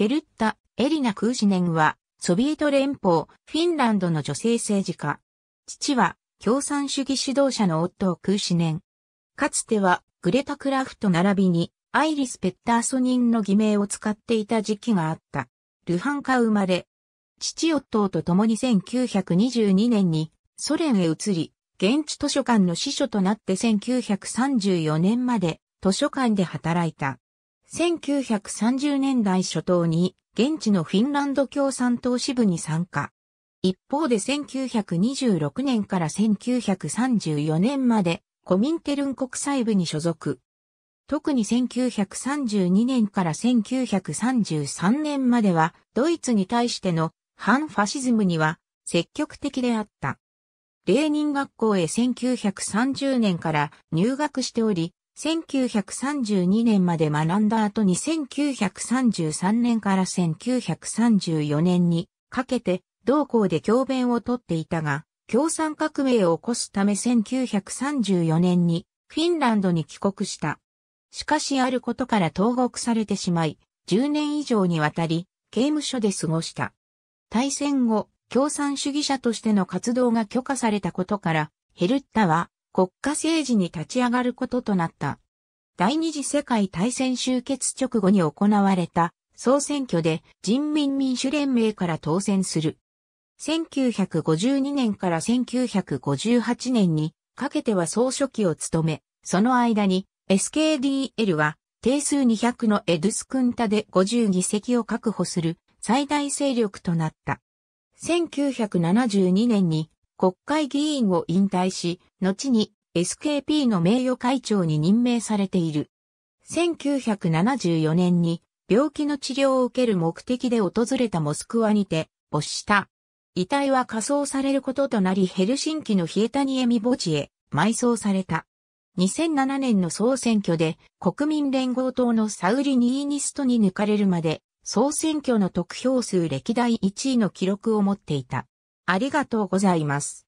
ヘルッタ・エリナ・クーシネンは、ソビエト連邦、フィンランドの女性政治家。父は、共産主義指導者の夫をクーシネン。かつては、グレタ・クラフト並びに、アイリス・ペッターソニンの偽名を使っていた時期があった。ルハンカ生まれ。父夫と共に1922年に、ソ連へ移り、現地図書館の司書となって1934年まで、図書館で働いた。1930年代初頭に現地のフィンランド共産党支部に参加。一方で1926年から1934年までコミンテルン国際部に所属。特に1932年から1933年まではドイツに対しての反ファシズムには積極的であった。レーニン学校へ1930年から入学しており、1932年まで学んだ後に1933年から1934年にかけて同校で教鞭をとっていたが、共産革命を起こすため1934年にフィンランドに帰国した。しかしあることから投獄されてしまい、10年以上にわたり刑務所で過ごした。対戦後、共産主義者としての活動が許可されたことから、ヘルッタは国家政治に立ち上がることとなった。第二次世界大戦終結直後に行われた総選挙で人民民主連盟から当選する。1952年から1958年にかけては総書記を務め、その間に SKDL は定数200のエドゥスクンタで50議席を確保する最大勢力となった。1972年に国会議員を引退し、後に SKP の名誉会長に任命されている。1974年に病気の治療を受ける目的で訪れたモスクワにて没した。遺体は火葬されることとなりヘルシンキのヒエタニエミ墓地へ埋葬された。2007年の総選挙で国民連合党のサウリ・ニーニストに抜かれるまで総選挙の得票数歴代1位の記録を持っていた。ありがとうございます。